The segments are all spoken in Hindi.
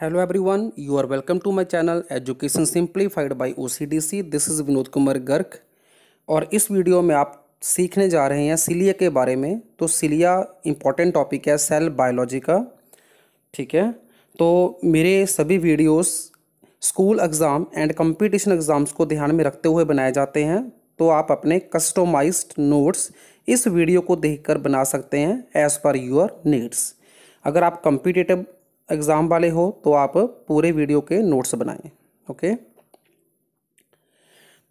Hello everyone you are welcome to my channel education Simplified by O C D C this is Vinod Kumar Garg और इस वीडियो में आप सीखने जा रहे हैं सिलिया के बारे में तो सिलिया इम्पॉर्टेंट टॉपिक है सेल बायोलॉजी का ठीक है तो मेरे सभी videos school exam and competition exams को ध्यान में रखते हुए बनाए जाते हैं तो आप अपने कस्टोमाइज नोट्स इस वीडियो को देख बना सकते हैं एज़ पर योर नीड्स अगर आप कंपिटेटिव एग्ज़ाम वाले हो तो आप पूरे वीडियो के नोट्स बनाएं ओके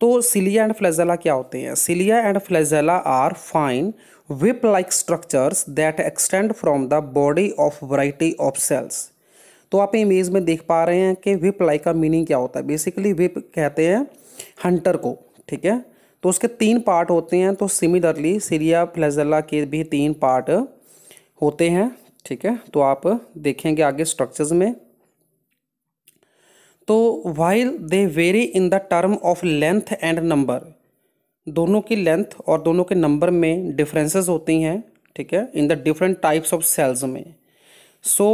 तो सिलिया एंड फ्लेजेला क्या होते हैं cilia and flagella are fine whip like structures that extend from the body of variety of cells तो आप इमेज में देख पा रहे हैं कि विप लाइक का मीनिंग क्या होता है बेसिकली विप कहते हैं हंटर को ठीक है तो उसके तीन पार्ट होते हैं तो सिमिलरली सिलिया फ्लेजेला के भी तीन पार्ट होते हैं ठीक है तो आप देखेंगे आगे स्ट्रक्चर्स में तो while they vary in the term of length and number दोनों की लेंथ और दोनों के नंबर में डिफरेंसेस होती हैं ठीक है in the different types of cells में so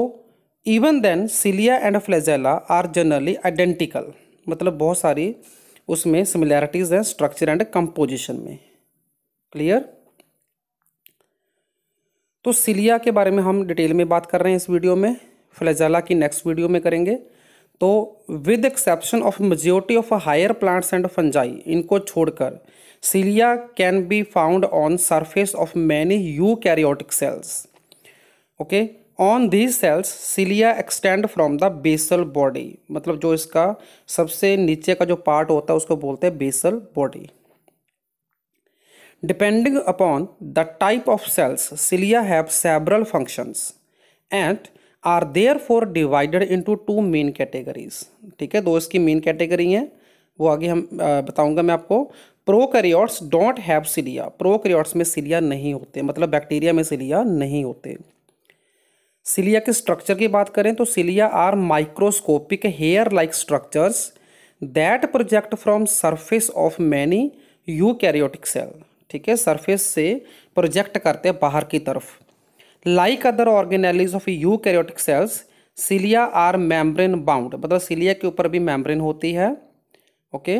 even then cilia and flagella are generally identical मतलब बहुत सारी उसमें सिमिलैरिटीज़ हैं स्ट्रक्चर एंड कंपोजिशन में क्लियर तो सिलिया के बारे में हम डिटेल में बात कर रहे हैं इस वीडियो में फ्लैजला की नेक्स्ट वीडियो में करेंगे तो with exception of majority of higher plants and fungi इनको छोड़कर cilia can be found on surface of many eukaryotic cells okay on these cells cilia extend from the basal body मतलब जो इसका सबसे नीचे का जो पार्ट होता है उसको बोलते हैं basal body Depending upon the type of cells, cilia have several functions and are therefore divided into two main categories ठीक है दो इसकी मेन कैटेगरी हैं वो आगे हम बताऊंगा मैं आपको prokaryotes don't have cilia prokaryotes में सिलिया नहीं होते मतलब बैक्टीरिया में सिलिया नहीं होते सिलिया के स्ट्रक्चर की बात करें तो cilia are microscopic hair like structures that project from surface of many karyotic cell ठीक है सरफेस से प्रोजेक्ट करते हैं बाहर की तरफ like other organelles of eukaryotic cells cilia are membrane bound मतलब सिलिया के ऊपर भी मेम्ब्रेन होती है okay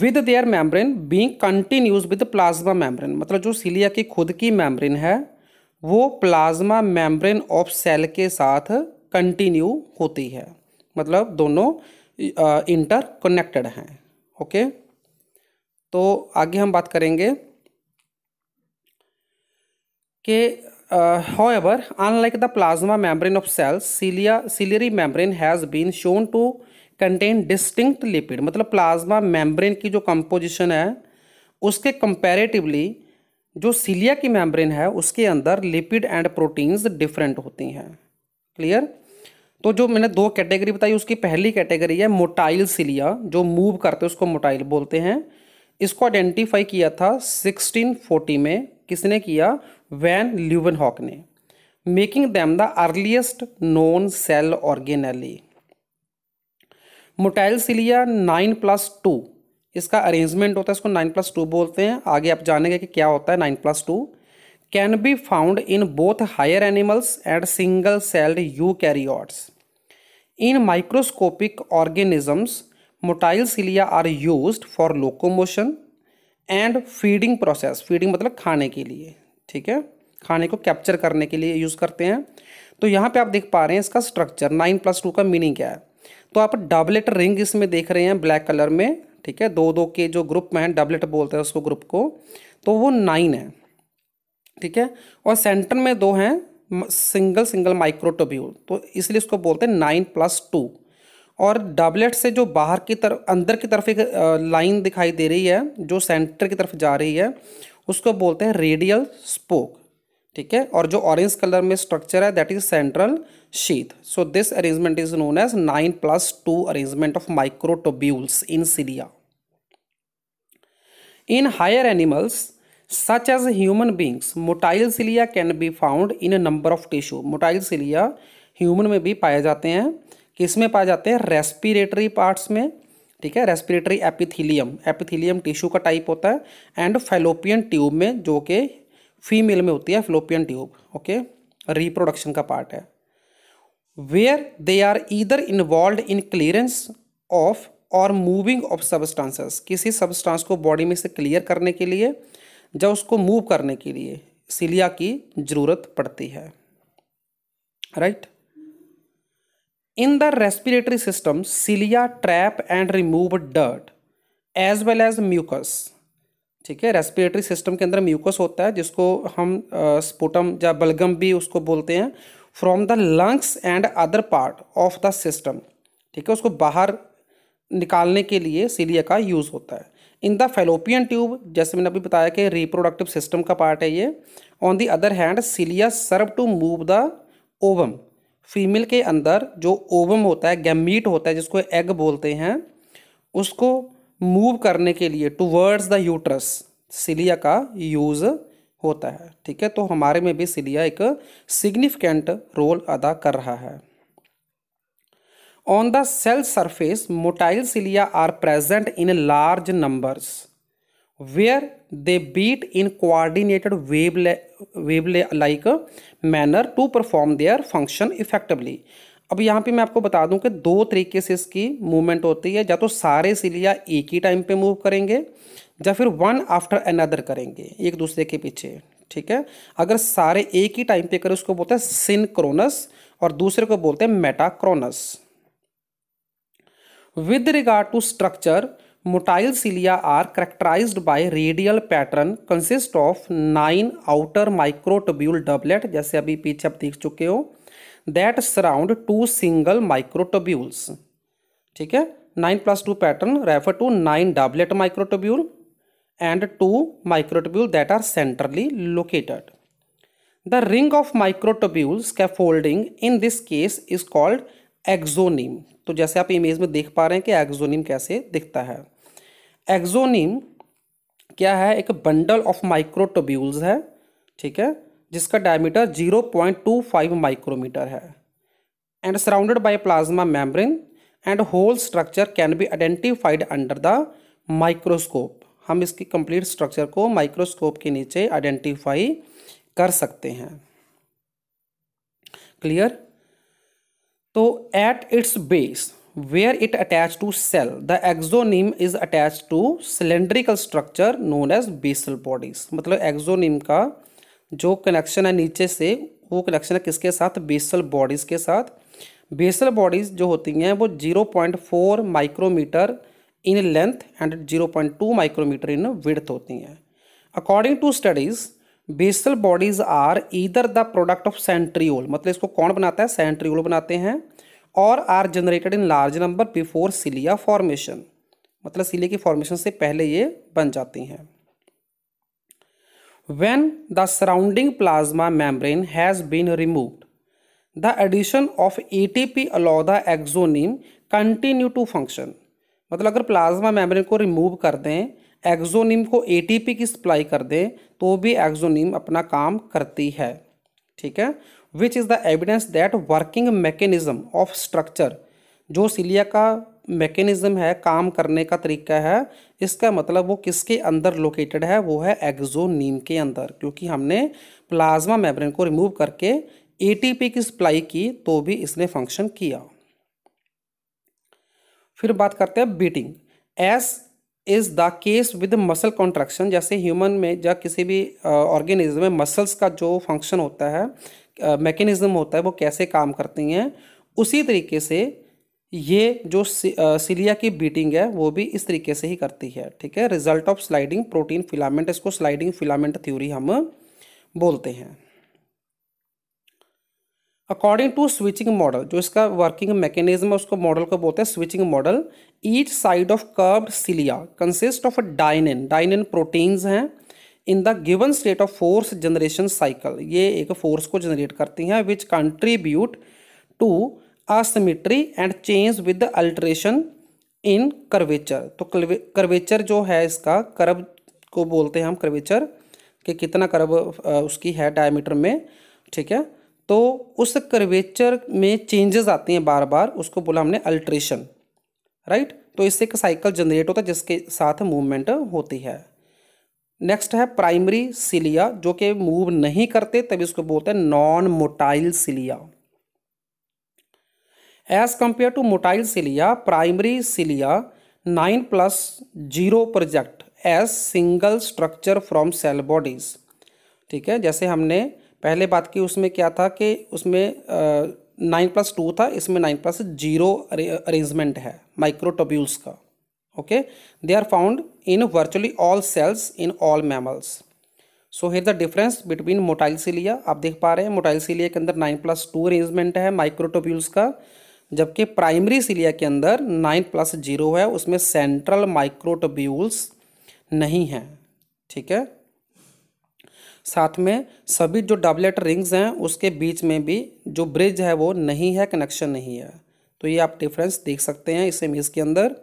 with their membrane being continuous with plasma membrane मतलब जो सिलिया की खुद की मैमब्रेन है वो प्लाज्मा मेम्ब्रेन ऑफ सेल के साथ कंटिन्यू होती है मतलब दोनों इंटर कनेक्टेड हैं ओके okay? तो आगे हम बात करेंगे कि ever unlike the plasma membrane of cells cilia ciliary membrane has been shown to contain distinct lipid मतलब प्लाज्मा मेम्ब्रेन की जो कंपोजिशन है उसके कंपैरेटिवली जो सीलिया की मेम्ब्रेन है उसके अंदर लिपिड एंड प्रोटीन्स डिफरेंट होती हैं क्लियर तो जो मैंने दो कैटेगरी बताई उसकी पहली कैटेगरी है मोटाइल सीलिया जो मूव करते हैं उसको मोटाइल बोलते हैं इसको आइडेंटिफाई किया था 1640 में किसने किया वैन ल्यूवन हॉक ने making them the earliest known cell organelle cilia nine plus two इसका अरेंजमेंट होता है इसको नाइन प्लस टू बोलते हैं आगे आप जानेंगे कि क्या होता है nine plus two can be found in both higher animals and single celled eukaryotes in microscopic organisms motile cilia are use for locomotion and feeding process feeding मतलब खाने के लिए ठीक है खाने को कैप्चर करने के लिए यूज़ करते हैं तो यहाँ पे आप देख पा रहे हैं इसका स्ट्रक्चर नाइन प्लस टू का मीनिंग क्या है तो आप डबलेट रिंग इसमें देख रहे हैं ब्लैक कलर में ठीक है दो दो के जो ग्रुप में है डबलेट बोलते हैं उसको ग्रुप को तो वो नाइन है ठीक है और सेंटर में दो हैं सिंगल सिंगल माइक्रोटोब्यूल तो इसलिए इसको बोलते हैं नाइन प्लस टू और डबलेट से जो बाहर की तरफ अंदर की तरफ एक लाइन दिखाई दे रही है जो सेंटर की तरफ जा रही है उसको बोलते हैं रेडियल स्पोक ठीक है और जो ऑरेंज कलर में स्ट्रक्चर है that is central sheath so this arrangement is known as nine plus two arrangement of microtubules in cilia in higher animals such as human beings motile cilia can be found in number of tissue motile motile human में भी पाए जाते हैं किस में पाए जाते हैं रेस्पिरेटरी पार्ट्स में ठीक है रेस्पिरेटरी एपिथीलियम एपिथीलियम टिश्यू का टाइप होता है एंड फेलोपियन ट्यूब में जो कि फीमेल में होती है फेलोपियन ट्यूब ओके रिप्रोडक्शन का पार्ट है where they are either involved in clearance of और मूविंग ऑफ सबस्टांसेस किसी सबस्टांस को बॉडी में से क्लियर करने के लिए जब उसको मूव करने के लिए सिलिया की ज़रूरत पड़ती है right right? In the respiratory system, cilia trap and remove dirt as well as mucus. ठीक है रेस्पिरेटरी सिस्टम के अंदर म्यूकस होता है जिसको हम स्पुटम या बलगम भी उसको बोलते हैं from the lungs and other part of the system ठीक है उसको बाहर निकालने के लिए सीलिया का यूज़ होता है इन द फेलोपियन ट्यूब जैसे मैंने अभी बताया कि रिप्रोडक्टिव सिस्टम का पार्ट है ये on the other hand cilia serve to move the ovum female के अंदर जो ओवम होता है गैमीट होता है जिसको एग बोलते हैं उसको मूव करने के लिए टूवर्ड्स द यूट्रस सिलिया का यूज़ होता है ठीक है तो हमारे में भी सिलिया एक सिग्निफिकेंट रोल अदा कर रहा है on the cell surface motile cilia are present in large numbers where they beat in coordinated wave wave like manner to perform their function effectively अब यहाँ पे मैं आपको बता दूं कि दो तरीके से इसकी मूवमेंट होती है या तो सारे सिलिया एक ही टाइम पे मूव करेंगे या फिर वन आफ्टर अनदर करेंगे एक दूसरे के पीछे ठीक है अगर सारे एक ही टाइम पे करें उसको बोलते हैं सिनक्रोनस और दूसरे को बोलते हैं metachronous with regard to structure motile cilia are characterized by radial pattern consist of nine outer microtubule doublet जैसे अभी पीछे आप देख चुके हो that surround two single microtubules ठीक है nine plus two pattern refer to nine doublet microtubule and two microtubule that are centrally located the ring of के folding in this case is called axoneme तो जैसे आप इमेज में देख पा रहे हैं कि एक्जोनिम कैसे दिखता है एक्जोनिम क्या है एक बंडल ऑफ माइक्रोटोब्यूल्स है ठीक है जिसका डायमीटर 0.25 माइक्रोमीटर है and surrounded by plasma membrane and whole structure can be identified under the microscope हम इसकी कंप्लीट स्ट्रक्चर को माइक्रोस्कोप के नीचे आइडेंटिफाई कर सकते हैं क्लियर तो at its base where it attach to cell the axoneme is attach to cylindrical structure known as basal bodies मतलब exonym का जो कनेक्शन है नीचे से वो कनेक्शन है किसके साथ बेसल बॉडीज़ के साथ बेसल बॉडीज़ जो होती हैं वो 0.4 micrometre in length and 0.2 micrometre in width होती हैं according to studies basal bodies are either the product of centriole मतलब इसको कौन बनाता है सेंट्रियोल बनाते हैं और are generated in large number before cilia formation मतलब सिलिया की फॉर्मेशन से पहले ये बन जाती हैं when the surrounding plasma membrane has been has the addition of A T P allow the exoneme continue to function मतलब अगर प्लाज्मा मैमब्रेन को रिमूव कर दें एक्जोनिम को ए टी पी की सप्लाई कर दें तो भी एक्जोनिम अपना काम करती है ठीक है which is the evidence that working mechanism of structure जो सिलिया का मैकेनिज्म है काम करने का तरीका है इसका मतलब वो किसके अंदर लोकेटेड है वो है नीम के अंदर क्योंकि हमने प्लाज्मा मेम्ब्रेन को रिमूव करके एटीपी की सप्लाई की तो भी इसने फंक्शन किया फिर बात करते हैं beating as is the case with muscle contraction जैसे ह्यूमन में या किसी भी ऑर्गेनिज्म में मसल्स का जो फंक्शन होता है मैकेनिज़्म होता है वो कैसे काम करती हैं उसी तरीके से ये जो सिलिया की बीटिंग है वो भी इस तरीके से ही करती है ठीक है result of sliding protein filament इसको स्लाइडिंग फिलामेंट थ्योरी हम बोलते हैं अकॉर्डिंग टू स्विचिंग मॉडल जो इसका वर्किंग मैकेनिज्म है उसको मॉडल को बोलते हैं switching model each side of curb cilia consist of dynein dynein proteins हैं in the given state of force generation cycle ये एक फोर्स को जनरेट करती हैं which contribute to asymmetry and change with the alteration in curvature तो करवेचर जो है इसका कर्व को बोलते हैं हम करवेचर कि कितना कर्व उसकी है डायमीटर में ठीक है तो उस करवेचर में चेंजेस आती हैं बार बार उसको बोला हमने अल्ट्रेशन राइट तो इससे एक साइकिल जनरेट होता है जिसके साथ मूवमेंट होती है नेक्स्ट है प्राइमरी सिलिया जो कि मूव नहीं करते तभी इसको बोलते हैं non motile cilia as compare to motile cilia primary cilia nine plus zero project as single structure from cell bodies ठीक है जैसे हमने पहले बात की उसमें क्या था कि उसमें नाइन प्लस टू था इसमें नाइन प्लस जीरो अरेंजमेंट है माइक्रोटोब्यूल्स का okay they are found in virtually all cells in all mammals. So here the difference between motile cilia आप देख पा रहे हैं मोटाइल सीलिया के अंदर नाइन प्लस टू अरेंजमेंट है माइक्रोटोप्यूल्स का जबकि प्राइमरी सीलिया के अंदर नाइन प्लस जीरो है उसमें सेंट्रल माइक्रोटोब्यूल्स नहीं हैं ठीक है साथ में सभी जो डबलेट रिंग्स हैं उसके बीच में भी जो ब्रिज है वो नहीं है कनेक्शन नहीं है तो ये आप डिफरेंस देख सकते हैं इस इमेज के अंदर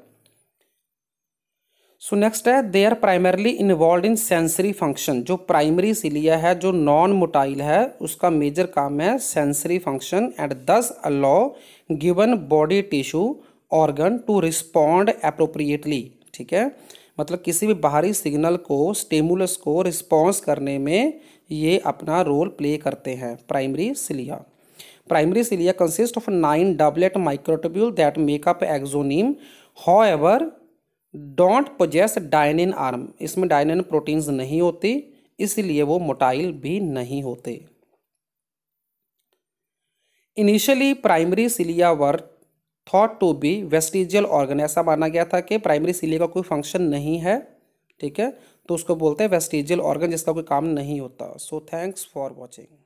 सो नेक्स्ट है they are primarily involved in sensory function जो प्राइमरी सिलिया है जो नॉन मोटाइल है उसका मेजर काम है sensory function and this allow given body tissue organ to respond appropriately ठीक है मतलब किसी भी बाहरी सिग्नल को स्टेमुलस को रिस्पॉन्स करने में ये अपना रोल प्ले करते हैं primary cilia primary cilia consist of nine doublet microtubule that make up axoneme however don't possess dynein arm इसमें डायनिन प्रोटीन्स नहीं होती इसलिए वो मोटाइल भी नहीं होते initially primary cilia were thought to be vestigial organ ऐसा माना गया था कि प्राइमरी सिलिया का कोई फंक्शन नहीं है ठीक है तो उसको बोलते हैं वेस्टिजियल ऑर्गन जिसका कोई काम नहीं होता सो थैंक्स फॉर वॉचिंग